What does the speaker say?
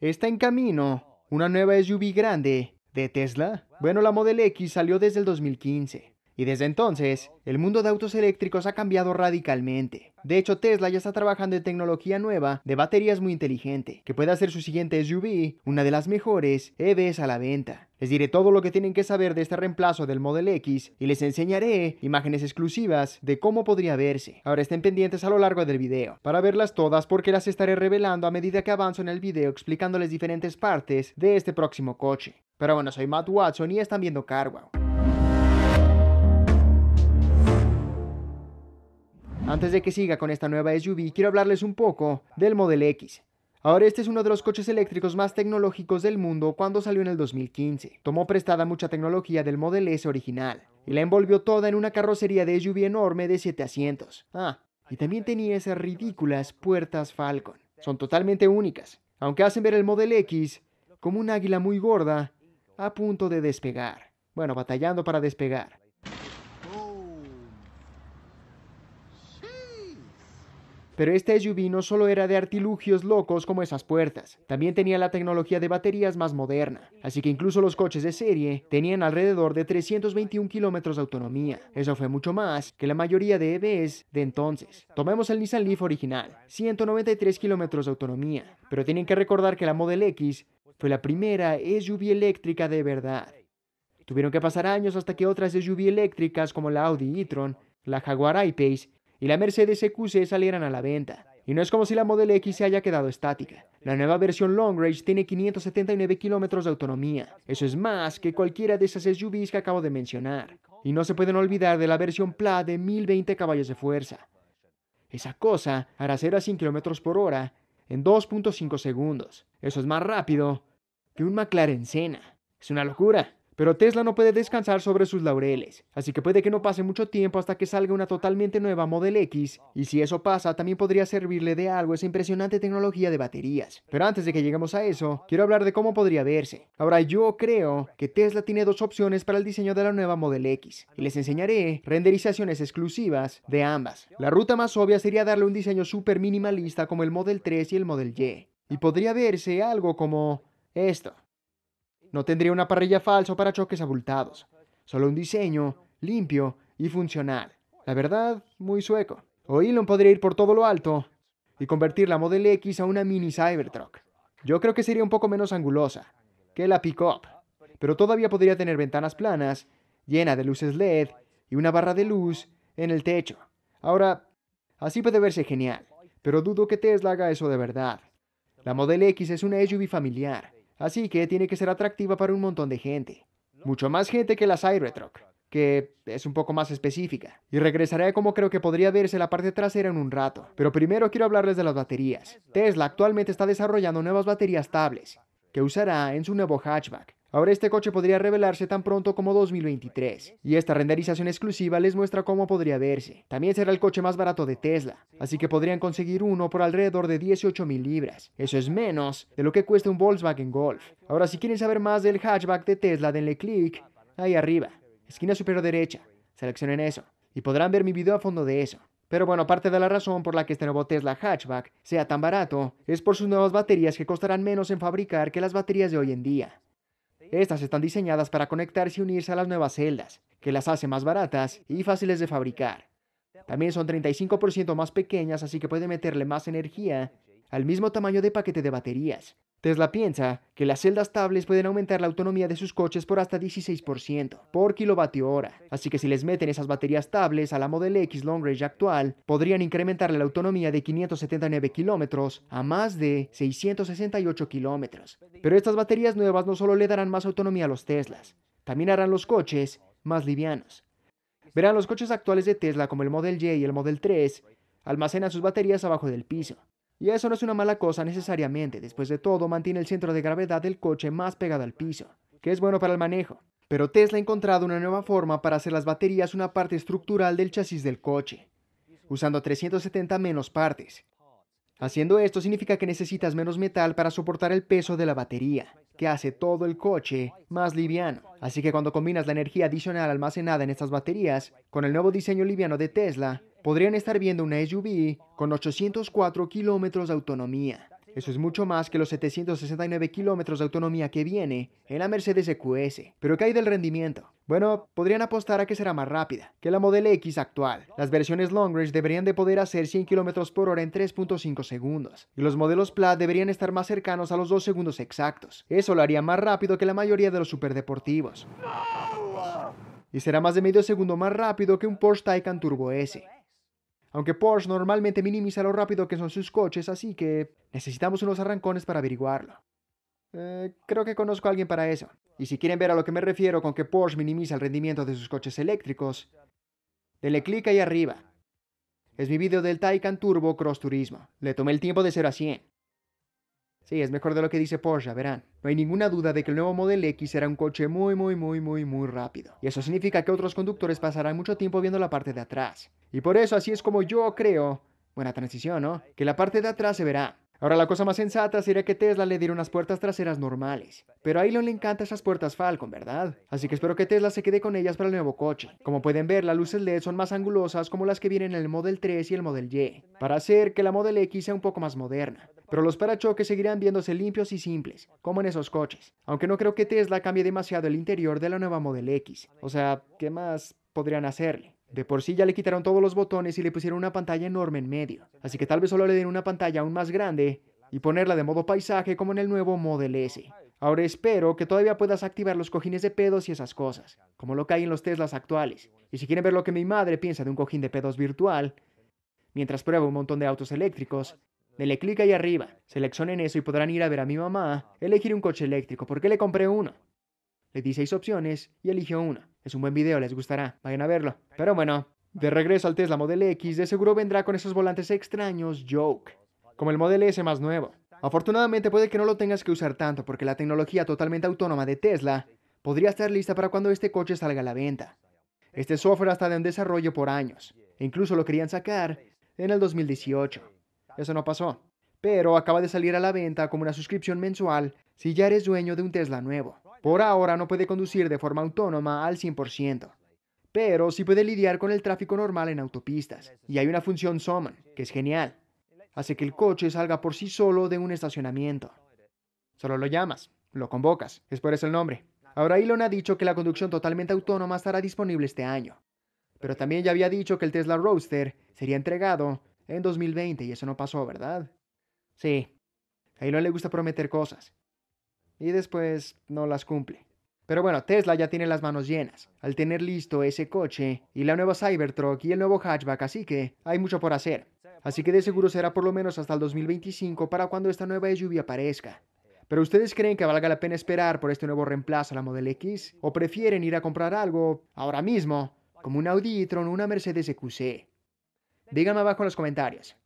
¿Está en camino una nueva SUV grande de Tesla? Bueno, la Model X salió desde el 2015. Y desde entonces, el mundo de autos eléctricos ha cambiado radicalmente. De hecho, Tesla ya está trabajando en tecnología nueva de baterías muy inteligente, que puede hacer su siguiente SUV una de las mejores EVs a la venta. Les diré todo lo que tienen que saber de este reemplazo del Model X y les enseñaré imágenes exclusivas de cómo podría verse. Ahora estén pendientes a lo largo del video para verlas todas porque las estaré revelando a medida que avanzo en el video explicándoles diferentes partes de este próximo coche. Pero bueno, soy Matt Watson y están viendo Carwow. Antes de que siga con esta nueva SUV, quiero hablarles un poco del Model X. Ahora este es uno de los coches eléctricos más tecnológicos del mundo cuando salió en el 2015. Tomó prestada mucha tecnología del Model S original y la envolvió toda en una carrocería de lluvia enorme de 7 asientos. Ah, y también tenía esas ridículas puertas Falcon. Son totalmente únicas, aunque hacen ver el Model X como un águila muy gorda a punto de despegar. Bueno, batallando para despegar. Pero este SUV no solo era de artilugios locos como esas puertas, también tenía la tecnología de baterías más moderna, así que incluso los coches de serie tenían alrededor de 321 kilómetros de autonomía. Eso fue mucho más que la mayoría de EVs de entonces. Tomemos el Nissan Leaf original, 193 kilómetros de autonomía, pero tienen que recordar que la Model X fue la primera SUV eléctrica de verdad. Tuvieron que pasar años hasta que otras SUV eléctricas como la Audi e-tron, la Jaguar I-Pace y la Mercedes EQC salieran a la venta. Y no es como si la Model X se haya quedado estática. La nueva versión Long Range tiene 579 kilómetros de autonomía. Eso es más que cualquiera de esas SUVs que acabo de mencionar. Y no se pueden olvidar de la versión PLA de 1020 caballos de fuerza. Esa cosa hará 0 a 100 kilómetros por hora en 2.5 segundos. Eso es más rápido que un McLaren Senna. Es una locura. Pero Tesla no puede descansar sobre sus laureles, así que puede que no pase mucho tiempo hasta que salga una totalmente nueva Model X, y si eso pasa, también podría servirle de algo esa impresionante tecnología de baterías. Pero antes de que lleguemos a eso, quiero hablar de cómo podría verse. Ahora, yo creo que Tesla tiene dos opciones para el diseño de la nueva Model X, y les enseñaré renderizaciones exclusivas de ambas. La ruta más obvia sería darle un diseño súper minimalista como el Model 3 y el Model Y, y podría verse algo como esto. No tendría una parrilla falso para choques abultados, solo un diseño limpio y funcional. La verdad, muy sueco. O Elon podría ir por todo lo alto y convertir la Model X a una mini Cybertruck. Yo creo que sería un poco menos angulosa que la pickup, pero todavía podría tener ventanas planas, llena de luces LED y una barra de luz en el techo. Ahora, así puede verse genial, pero dudo que Tesla haga eso de verdad. La Model X es una SUV familiar, Así que tiene que ser atractiva para un montón de gente. Mucho más gente que la Cybertruck, que es un poco más específica. Y regresaré como cómo creo que podría verse la parte trasera en un rato. Pero primero quiero hablarles de las baterías. Tesla actualmente está desarrollando nuevas baterías tablets que usará en su nuevo hatchback. Ahora este coche podría revelarse tan pronto como 2023, y esta renderización exclusiva les muestra cómo podría verse. También será el coche más barato de Tesla, así que podrían conseguir uno por alrededor de 18,000 libras. Eso es menos de lo que cuesta un Volkswagen Golf. Ahora si quieren saber más del hatchback de Tesla, denle clic ahí arriba, esquina superior derecha, seleccionen eso, y podrán ver mi video a fondo de eso. Pero bueno, parte de la razón por la que este nuevo Tesla hatchback sea tan barato es por sus nuevas baterías que costarán menos en fabricar que las baterías de hoy en día. Estas están diseñadas para conectarse y unirse a las nuevas celdas, que las hace más baratas y fáciles de fabricar. También son 35% más pequeñas, así que pueden meterle más energía al mismo tamaño de paquete de baterías. Tesla piensa que las celdas tables pueden aumentar la autonomía de sus coches por hasta 16% por kilovatio hora, así que si les meten esas baterías tables a la Model X Long Range actual, podrían incrementarle la autonomía de 579 kilómetros a más de 668 kilómetros. Pero estas baterías nuevas no solo le darán más autonomía a los Teslas, también harán los coches más livianos. Verán los coches actuales de Tesla como el Model Y y el Model 3 almacenan sus baterías abajo del piso, y eso no es una mala cosa necesariamente, después de todo mantiene el centro de gravedad del coche más pegado al piso, que es bueno para el manejo. Pero Tesla ha encontrado una nueva forma para hacer las baterías una parte estructural del chasis del coche, usando 370 menos partes. Haciendo esto significa que necesitas menos metal para soportar el peso de la batería, que hace todo el coche más liviano. Así que cuando combinas la energía adicional almacenada en estas baterías con el nuevo diseño liviano de Tesla, podrían estar viendo una SUV con 804 kilómetros de autonomía. Eso es mucho más que los 769 kilómetros de autonomía que viene en la Mercedes EQS. Pero ¿qué hay del rendimiento? Bueno, podrían apostar a que será más rápida que la Model X actual. Las versiones Long Range deberían de poder hacer 100 km por hora en 3.5 segundos, y los modelos Plat deberían estar más cercanos a los 2 segundos exactos. Eso lo haría más rápido que la mayoría de los superdeportivos. Y será más de medio segundo más rápido que un Porsche Taycan Turbo S. Aunque Porsche normalmente minimiza lo rápido que son sus coches, así que necesitamos unos arrancones para averiguarlo. Eh, creo que conozco a alguien para eso. Y si quieren ver a lo que me refiero con que Porsche minimiza el rendimiento de sus coches eléctricos, denle clic ahí arriba. Es mi video del Taycan Turbo Cross Turismo. Le tomé el tiempo de ser a 100. Sí, es mejor de lo que dice Porsche, verán. No hay ninguna duda de que el nuevo Model X será un coche muy, muy, muy, muy, muy rápido. Y eso significa que otros conductores pasarán mucho tiempo viendo la parte de atrás. Y por eso así es como yo creo, buena transición, ¿no? Que la parte de atrás se verá. Ahora, la cosa más sensata sería que Tesla le diera unas puertas traseras normales. Pero a Elon le encantan esas puertas Falcon, ¿verdad? Así que espero que Tesla se quede con ellas para el nuevo coche. Como pueden ver, las luces LED son más angulosas como las que vienen en el Model 3 y el Model Y, para hacer que la Model X sea un poco más moderna. Pero los parachoques seguirán viéndose limpios y simples, como en esos coches. Aunque no creo que Tesla cambie demasiado el interior de la nueva Model X. O sea, ¿qué más podrían hacerle? De por sí ya le quitaron todos los botones y le pusieron una pantalla enorme en medio. Así que tal vez solo le den una pantalla aún más grande y ponerla de modo paisaje como en el nuevo Model S. Ahora espero que todavía puedas activar los cojines de pedos y esas cosas, como lo que hay en los Teslas actuales. Y si quieren ver lo que mi madre piensa de un cojín de pedos virtual, mientras prueba un montón de autos eléctricos, denle clic ahí arriba, seleccionen eso y podrán ir a ver a mi mamá, elegir un coche eléctrico, porque le compré uno. Le di seis opciones y eligió una. Es un buen video, les gustará. Vayan a verlo. Pero bueno, de regreso al Tesla Model X, de seguro vendrá con esos volantes extraños Joke, como el Model S más nuevo. Afortunadamente puede que no lo tengas que usar tanto porque la tecnología totalmente autónoma de Tesla podría estar lista para cuando este coche salga a la venta. Este software ha estado en desarrollo por años, e incluso lo querían sacar en el 2018. Eso no pasó, pero acaba de salir a la venta como una suscripción mensual si ya eres dueño de un Tesla nuevo. Por ahora no puede conducir de forma autónoma al 100%, pero sí puede lidiar con el tráfico normal en autopistas, y hay una función Summon, que es genial. Hace que el coche salga por sí solo de un estacionamiento. Solo lo llamas, lo convocas, es por eso el nombre. Ahora Elon ha dicho que la conducción totalmente autónoma estará disponible este año, pero también ya había dicho que el Tesla Roadster sería entregado en 2020 y eso no pasó, ¿verdad? Sí, a Elon le gusta prometer cosas y después no las cumple. Pero bueno, Tesla ya tiene las manos llenas, al tener listo ese coche y la nueva Cybertruck y el nuevo hatchback, así que hay mucho por hacer. Así que de seguro será por lo menos hasta el 2025 para cuando esta nueva lluvia aparezca. Pero ¿ustedes creen que valga la pena esperar por este nuevo reemplazo a la Model X? ¿O prefieren ir a comprar algo ahora mismo, como un Audi e-tron o una Mercedes EQC? Díganme abajo en los comentarios.